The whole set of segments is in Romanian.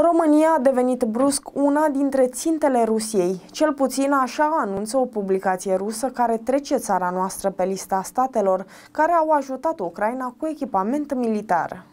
România a devenit brusc una dintre țintele Rusiei. Cel puțin așa anunță o publicație rusă care trece țara noastră pe lista statelor care au ajutat Ucraina cu echipament militar.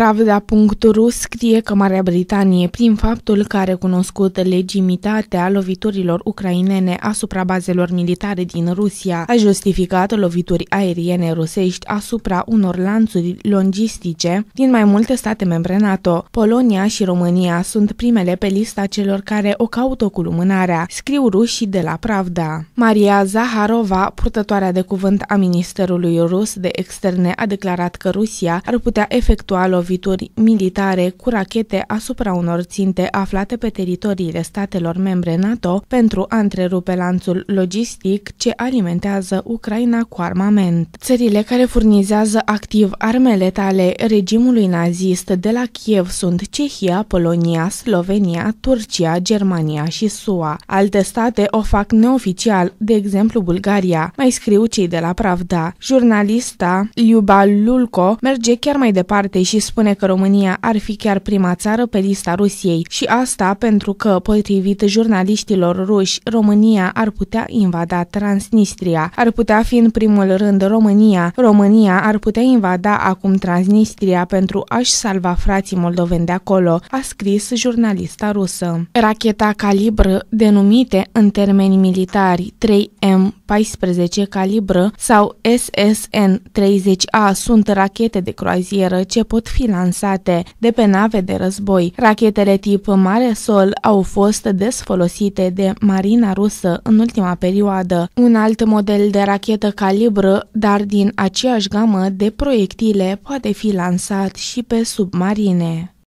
Pravda.ru scrie că Marea Britanie, prin faptul că a recunoscut legitimitatea loviturilor ucrainene asupra bazelor militare din Rusia, a justificat lovituri aeriene rusești asupra unor lanțuri logistice din mai multe state membre NATO. Polonia și România sunt primele pe lista celor care o caută cu lumânarea, scriu rușii de la Pravda. Maria Zaharova, purtătoarea de cuvânt a Ministerului Rus de Externe, a declarat că Rusia ar putea efectua lovituri lovituri militare cu rachete asupra unor ținte aflate pe teritoriile statelor membre NATO pentru a întrerupe lanțul logistic ce alimentează Ucraina cu armament. Țările care furnizează activ armele tale regimului nazist de la Kiev sunt Cehia, Polonia, Slovenia, Turcia, Germania și SUA. Alte state o fac neoficial, de exemplu Bulgaria, mai scriu cei de la Pravda. Jurnalista Liuba Lulco merge chiar mai departe și spune spune că România ar fi chiar prima țară pe lista Rusiei și asta pentru că, potrivit jurnaliștilor ruși, România ar putea invada Transnistria. Ar putea fi în primul rând România. România ar putea invada acum Transnistria pentru a-și salva frații moldoveni de acolo, a scris jurnalista rusă. Racheta calibr, denumite în termeni militari 3M 14 calibră sau SSN-30A sunt rachete de croazieră ce pot fi lansate de pe nave de război. Rachetele tip Mare Sol au fost des folosite de marina rusă în ultima perioadă. Un alt model de rachetă calibră, dar din aceeași gamă de proiectile, poate fi lansat și pe submarine.